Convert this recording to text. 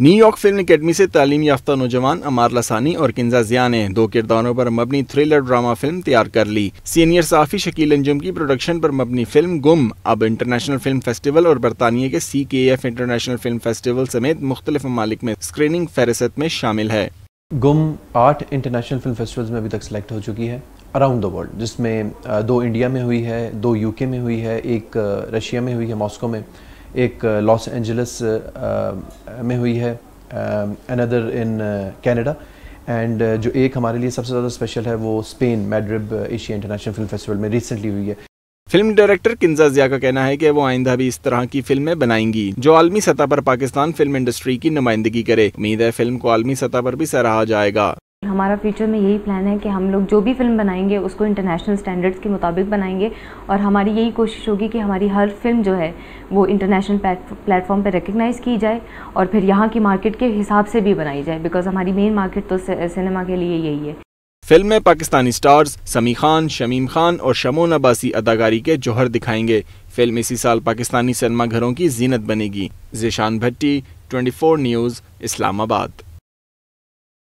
new York film academy سے تعلیم یافتہ نوجوان امار لسانی اور کنزا نے دو کرداروں پر مبنی تھریلر ڈراما فلم تیار کر لی سینئر صحافی شکیل انجم کی پروڈکشن پر مبنی فلم گم اب انٹرنیشنل فلم فیسٹیول اور برطانیہ کے سی کے ایف انٹرنیشنل فلم فیسٹیول سمیت مختلف ممالک میں سکریننگ فہرست میں شامل ہے گم آٹھ انٹرنیشنل فلم میں ابھی تک سلیکٹ ہو چکی ہے اراؤنڈ ورلڈ جس میں دو انڈیا میں ہوئی ہے دو یو کے میں ہوئی ہے ایک رشیا میں ہوئی ہے ماسکو میں ایک لاس اینجلس میں ہوئی ہے اندر ان کینیڈا اینڈ جو ایک ہمارے لیے سب سے زیادہ اسپیشل ہے وہ Spain Madrid Asia international film festival میں ریسنٹلی ہوئی ہے فلم ڈائریکٹر کنزا ضیاء کا کہنا ہے کہ وہ آئندہ بھی اس طرح کی فلمیں بنائیں گی جو عالمی سطح پر پاکستان فلم انڈسٹری کی نمائندگی کرے امید ہے فلم کو عالمی سطح پر بھی سراہا جائے گا ہمارا فیوچر میں یہی پلان ہے کہ ہم لوگ جو بھی فلم بنائیں گے اس کو انٹرنیشنل کے مطابق بنائیں گے اور ہماری یہی کوشش ہوگی کہ ہماری ہر فلم جو ہے وہ انٹرنیشنل پلیٹ فارم پر ریکگنائز کی جائے اور پھر یہاں کی مارکیٹ کے حساب سے بھی بنائی جائے ہماری مین مارکیٹ تو سنیما کے لیے یہی ہے فلم میں پاکستانی سٹارز سمی خان شمیم خان اور شمون عباسی اداکاری کے جوہر دکھائیں گے فلم اسی سال پاکستانی سینما گھروں کی زینت بنے گی زیشان ٹوینٹی فور نیوز اسلام آباد